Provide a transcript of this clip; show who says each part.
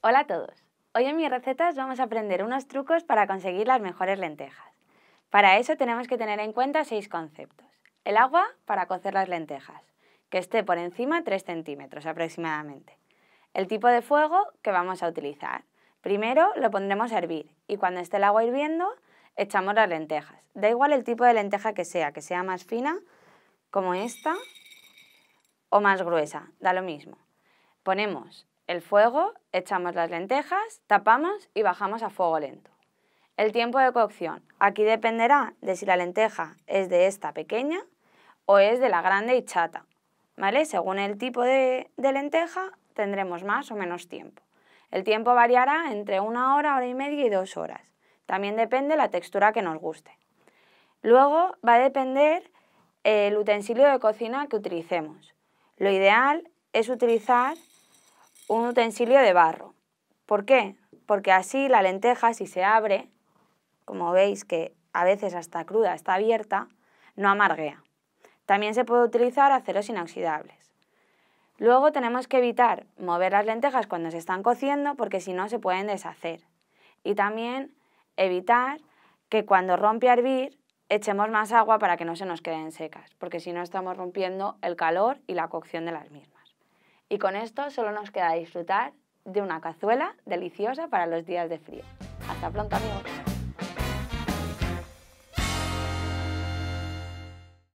Speaker 1: Hola a todos. Hoy en mis recetas vamos a aprender unos trucos para conseguir las mejores lentejas. Para eso tenemos que tener en cuenta seis conceptos. El agua para cocer las lentejas, que esté por encima 3 centímetros aproximadamente. El tipo de fuego que vamos a utilizar. Primero lo pondremos a hervir y cuando esté el agua hirviendo echamos las lentejas. Da igual el tipo de lenteja que sea, que sea más fina como esta o más gruesa, da lo mismo. Ponemos el fuego, echamos las lentejas, tapamos y bajamos a fuego lento. El tiempo de cocción. Aquí dependerá de si la lenteja es de esta pequeña o es de la grande y chata. ¿Vale? Según el tipo de, de lenteja tendremos más o menos tiempo. El tiempo variará entre una hora, hora y media y dos horas. También depende la textura que nos guste. Luego va a depender el utensilio de cocina que utilicemos. Lo ideal es utilizar un utensilio de barro. ¿Por qué? Porque así la lenteja, si se abre, como veis que a veces hasta cruda está abierta, no amarguea. También se puede utilizar aceros inoxidables. Luego tenemos que evitar mover las lentejas cuando se están cociendo porque si no se pueden deshacer. Y también evitar que cuando rompe a hervir echemos más agua para que no se nos queden secas, porque si no estamos rompiendo el calor y la cocción de las mismas. Y con esto solo nos queda disfrutar de una cazuela deliciosa para los días de frío. Hasta pronto amigos.